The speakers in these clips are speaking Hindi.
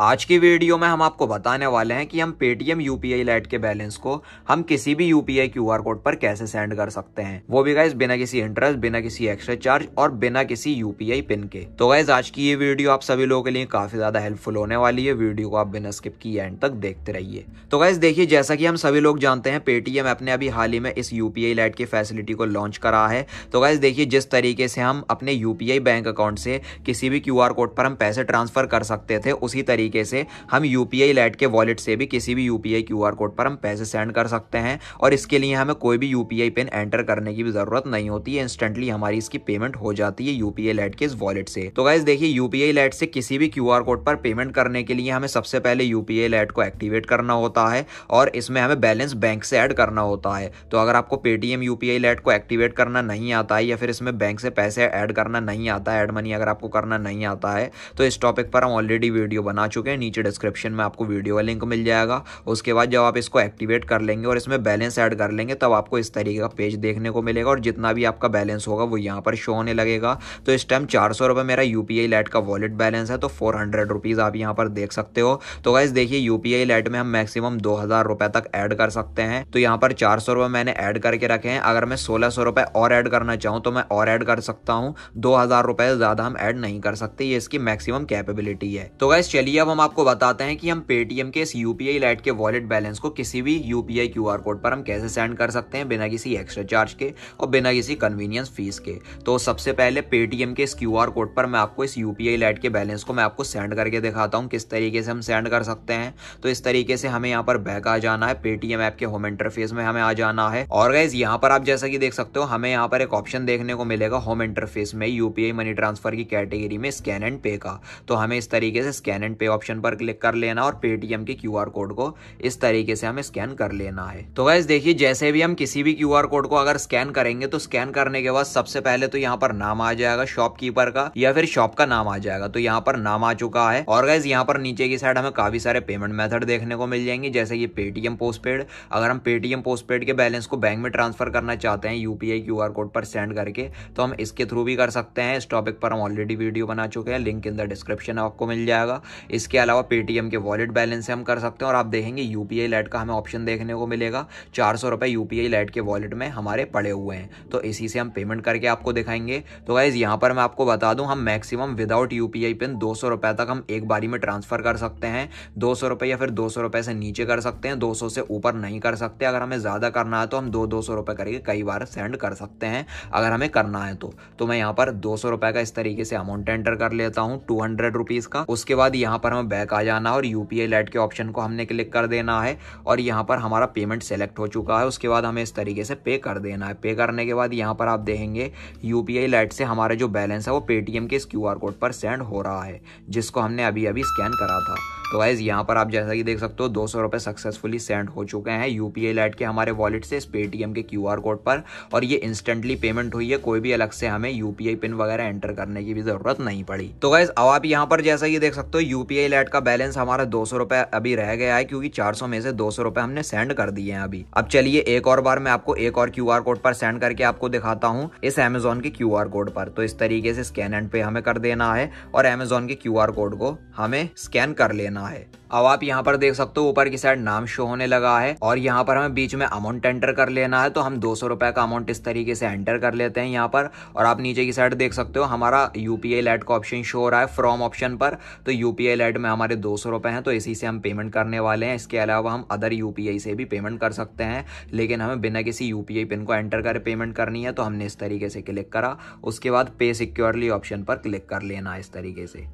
आज की वीडियो में हम आपको बताने वाले हैं कि हम पेटीएम यूपीआई लाइट के बैलेंस को हम किसी भी यूपीआई क्यूआर कोड पर कैसे सेंड कर सकते हैं वो भी गाइज बिना किसी इंटरेस्ट बिना किसी एक्स्ट्रा चार्ज और बिना किसी यूपीआई पिन के तो गाइज आज की ये वीडियो आप सभी लोगों के लिए काफी ज्यादा हेल्पफुल होने वाली है वीडियो को आप बिना स्किप की एंड तक देखते रहिए तो गाइज देखिए जैसा की हम सभी लोग जानते हैं पेटीएम अपने अभी हाल ही में इस यूपीआई लाइट की फैसिलिटी को लॉन्च करा है तो गाइज देखिए जिस तरीके से हम अपने यूपीआई बैंक अकाउंट से किसी भी आर कोड पर हम पैसे ट्रांसफर कर सकते थे उसी तरीके तरीके से हम यू पी आई लाइट के वॉलेट से भी किसी भी U P I Q R code पर हम पैसे सेंड कर सकते हैं और इसके लिए हमें कोई भी U P I PIN enter करने की भी ज़रूरत नहीं होती है इंस्टेंटली हमारी इसकी पेमेंट हो जाती है यू पी आई लाइट के इस वॉलेट से तो गाइज देखिए यू पी आई लाइट से किसी भी क्यू आर कोड पर पेमेंट करने के लिए हमें सबसे पहले यू पी आई लाइट को एक्टिवेट करना होता है और इसमें हमें बैलेंस बैंक से ऐड करना होता है तो अगर आपको Paytm U P I lite को एक्टिवेट करना नहीं आता है या फिर इसमें बैंक से पैसे ऐड करना नहीं आता है एड मनी अगर आपको करना नहीं आता है तो इस टॉपिक पर हम ऑलरेडी वीडियो बना चुके हैं नीचे डिस्क्रिप्शन में आपको वीडियो का लिंक मिल जाएगा उसके बाद जब आप इसको एक्टिवेट कर लेंगे और इसमें बैलेंस ऐड कर लेंगे तब आपको इस तरीके का पेज देखने को मिलेगा और जितना भी आपका बैलेंस होगा वो यहाँ पर शो होने लगेगा तो इस टाइम चार सौ रुपये मेरा यू पी आई लाइट का वॉलेट बैलेंस है तो फोर हंड्रेड रुपीज़ आप यहाँ पर देख सकते हो तो गाइज देखिए यू पी आई लाइट में हम मैक्सिमम दो हज़ार रुपये तक ऐड कर सकते हैं तो यहाँ पर चार सौ रुपये मैंने ऐड करके रखे हैं अगर मैं सोलह सौ रुपये और ऐड करना चाहूँ तो मैं और ऐड कर सकता हूँ दो हज़ार रुपये ज़्यादा हम ऐड नहीं कर सकते ये इसकी मैक्सिमम कैपेबिलिटी है तो गाइज चलिए अब हम आपको बताते हैं कि हम पेटीएम के इस यूपीआई लाइट के वॉलेट बैलेंस को किसी भी यूपीआई क्यू कोड पर हम कैसे सेंड कर सकते हैं बिना किसी एक्स्ट्रा चार्ज के और बिना किसी कन्वीनियंस फीस के तो सबसे पहले पेटीएम के इस क्यू कोड पर मैं आपको इस यूपीआई लाइट के बैलेंस को मैं आपको सेंड करके दिखाता हूँ किस तरीके से हम सेंड कर सकते हैं तो इस तरीके से हमें यहाँ पर बैक आ जाना है पेटीएम ऐप के होम इंटरफेस में हमें आ जाना है और गाइज यहाँ पर आप जैसा कि देख सकते हो हमें यहाँ पर एक ऑप्शन देखने को मिलेगा होम इंटरफेस में यूपीआई मनी ट्रांसफर की कैटेगरी में स्कैन एंड पे का तो हमें इस तरीके से स्कैन एंड पे ऑप्शन पर क्लिक कर लेना और पेटीएम के क्यू कोड को इस तरीके से हमें स्कैन कर लेना है तो गैस देखिए जैसे भी हम किसी भी क्यू कोड को अगर स्कैन करेंगे तो स्कैन करने के बाद सबसे पहले तो यहाँ पर नाम आ जाएगा शॉपकीपर का या फिर शॉप का नाम आ जाएगा तो यहाँ पर नाम आ चुका है और गैस यहाँ पर नीचे की साइड हमें काफी सारे पेमेंट मेथड देखने को मिल जाएंगे जैसे कि पेटीएम पोस्टपेड अगर हम पेटीएम पोस्टपेड के बैलेंस को बैंक में ट्रांसफर करना चाहते हैं यूपीआई क्यू कोड पर सेंड करके तो हम इसके थ्रू भी कर सकते हैं इस टॉपिक पर हम ऑलरेडी वीडियो बना चुके हैं लिंक इन द डिस्क्रिप्शन आपको मिल जाएगा इस इसके अलावा पेटीएम के वॉलेट बैलेंस से हम कर सकते हैं और आप देखेंगे यूपीआई लाइट का हमें ऑप्शन देखने को मिलेगा चार सौ रुपये यूपीआई लाइट के वॉलेट में हमारे पड़े हुए हैं तो इसी से हम पेमेंट करके आपको दिखाएंगे तो गाइज यहाँ पर मैं आपको बता दूँ हम मैक्सिमम विदाउट यूपीआई पिन दो तक हम एक बारी में ट्रांसफर कर सकते हैं दो सौ या फिर दो सौ से नीचे कर सकते हैं दो सौ से ऊपर नहीं कर सकते अगर हमें ज़्यादा करना है तो हम दो दो सौ करके कई बार सेंड कर सकते हैं अगर हमें करना है तो तो मैं यहाँ पर दो सौ रुपए का इस तरीके से अमाउंट एंटर कर लेता हूँ टू हंड्रेड रुपीज़ का उसके बाद यहाँ पर बार में बैक आ जाना है और यू पी लाइट के ऑप्शन को हमने क्लिक कर देना है और यहाँ पर हमारा पेमेंट सेलेक्ट हो चुका है उसके बाद हमें इस तरीके से पे कर देना है पे करने के बाद यहाँ पर आप देखेंगे यू पी से हमारा जो बैलेंस है वो पेटीएम के इस क्यू कोड पर सेंड हो रहा है जिसको हमने अभी अभी स्कैन करा था तो गाइज यहाँ पर आप जैसा कि देख सकते हो दो सौ रुपये सक्सेसफुली सेंड हो चुके हैं यू पी लाइट के हमारे वॉलेट से इस पेटीएम के क्यू आर कोड पर और ये इंस्टेंटली पेमेंट हुई है कोई भी अलग से हमें यू पी आई पिन वगैरह एंटर करने की भी जरूरत नहीं पड़ी तो गाइज अब आप यहाँ पर जैसा कि देख सकते हो यू पी लाइट का बैलेंस हमारा दो सौ रुपये अभी रह गया है क्योंकि चार सौ में से दो सौ रुपये हमने सेंड कर दिए हैं अभी अब चलिए एक और बार मैं आपको एक और क्यू आर कोड पर सेंड करके आपको दिखाता हूँ इस अमेजोन के क्यू आर कोड पर तो इस तरीके से स्कैन एंड पे हमें कर देना है और अमेजोन के क्यू आर कोड को हमें स्कैन कर लेना लेना है अब आप यहाँ पर देख सकते हो ऊपर की साइड नाम शो होने लगा है और यहाँ पर हमें बीच में अमाउंट एंटर कर लेना है तो हम दो सौ रुपए का अमाउंट इस तरीके से एंटर कर लेते हैं यहाँ पर और आप नीचे की साइड देख सकते हो हमारा यूपीआई लेट का ऑप्शन शो हो रहा है फ्रॉम ऑप्शन पर तो यूपीआई लेट में हमारे दो सौ रुपए हैं तो इसी से हम पेमेंट करने वाले हैं इसके अलावा हम अदर यूपीआई से भी पेमेंट कर सकते हैं लेकिन हमें बिना किसी यूपीआई पिन को एंटर कर पेमेंट करनी है तो हमने इस तरीके से क्लिक करा उसके बाद पे सिक्योरली ऑप्शन पर क्लिक कर लेना इस तरीके से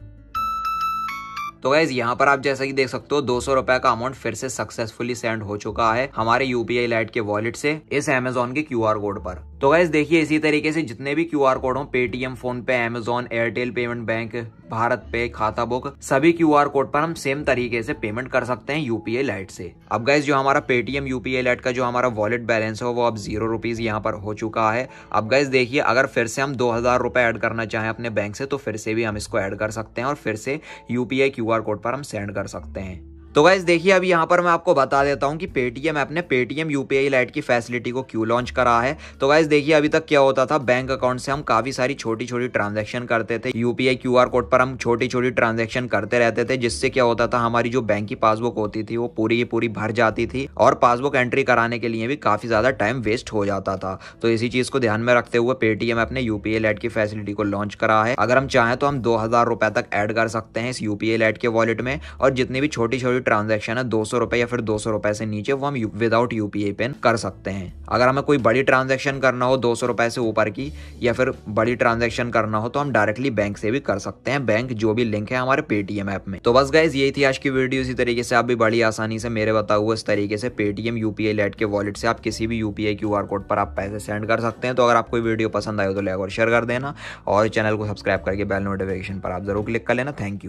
तो गाइज यहाँ पर आप जैसा कि देख सकते हो दो सौ का अमाउंट फिर से सक्सेसफुली सेंड हो चुका है हमारे यूपीआई लाइट के वॉलेट से इस एमेजोन के क्यू कोड पर तो गैस देखिए इसी तरीके से जितने भी क्यू आर कोड हो Paytm PhonePe Amazon Airtel payment bank BharatPe खाता बुक सभी क्यू आर कोड पर हम सेम तरीके से पेमेंट कर सकते हैं यूपीआई लाइट से अब गैस जो हमारा पेटीएम यूपीआई लाइट का जो हमारा वॉलेट बैलेंस है वो अब जीरो रुपीज यहाँ पर हो चुका है अब गैस देखिए अगर फिर से हम दो हजार रुपए ऐड करना चाहें अपने बैंक से तो फिर से भी हम इसको एड कर सकते हैं और फिर से यूपीआई क्यू आर कोड पर हम सेंड कर सकते हैं तो गाइज देखिए अभी यहाँ पर मैं आपको बता देता हूँ कि पेटीएम ऐप ने पेटीएम यूपीआई लाइट की फैसिलिटी को क्यों लॉन्च करा है तो गाइज देखिए अभी तक क्या होता था बैंक अकाउंट से हम काफी सारी छोटी छोटी ट्रांजेक्शन करते थे यूपीआई आर कोड पर हम छोटी छोटी ट्रांजेक्शन करते रहते थे जिससे क्या होता था हमारी जो बैंक की पासबुक होती थी वो पूरी की पूरी भर जाती थी और पासबुक एंट्री कराने के लिए भी काफी ज्यादा टाइम वेस्ट हो जाता था तो इसी चीज को ध्यान में रखते हुए पेटीएम ऐप ने यूपीआई लाइट की फैसिलिटी को लॉन्च करा है अगर हम चाहें तो हम दो हजार तक एड कर सकते हैं इस यूपीआई लाइट के वॉलेट में और जितनी भी छोटी छोटी भी ट्रांजेक्शन है दो सौ रुपए या फिर दो सौ रुपए से नीचे वो हम विदाउट यूपीआई पिन कर सकते हैं अगर हमें कोई बड़ी ट्रांजेक्शन करना हो दो सौ रुपए से ऊपर की या फिर बड़ी ट्रांजेक्शन करना हो तो हम डायरेक्टली बैंक से भी कर सकते हैं बैंक जो भी लिंक है हमारे पेटीएम ऐप में तो बस गाइज यही थी आज की वीडियो इसी तरीके से आप भी बड़ी आसानी से मेरे बताओ इस तरीके से पेटीएम यूपीआई लेट के वॉलेट से आप किसी भी यूपीआई क्यू कोड पर आप पैसे सेंड कर सकते हैं तो अगर आपको वीडियो पसंद आए तो लाइक और शेयर कर देना और चैनल को सब्सक्राइब करके बेल नोटिफिकेशन पर आप जरूर क्लिक कर लेना थैंक यू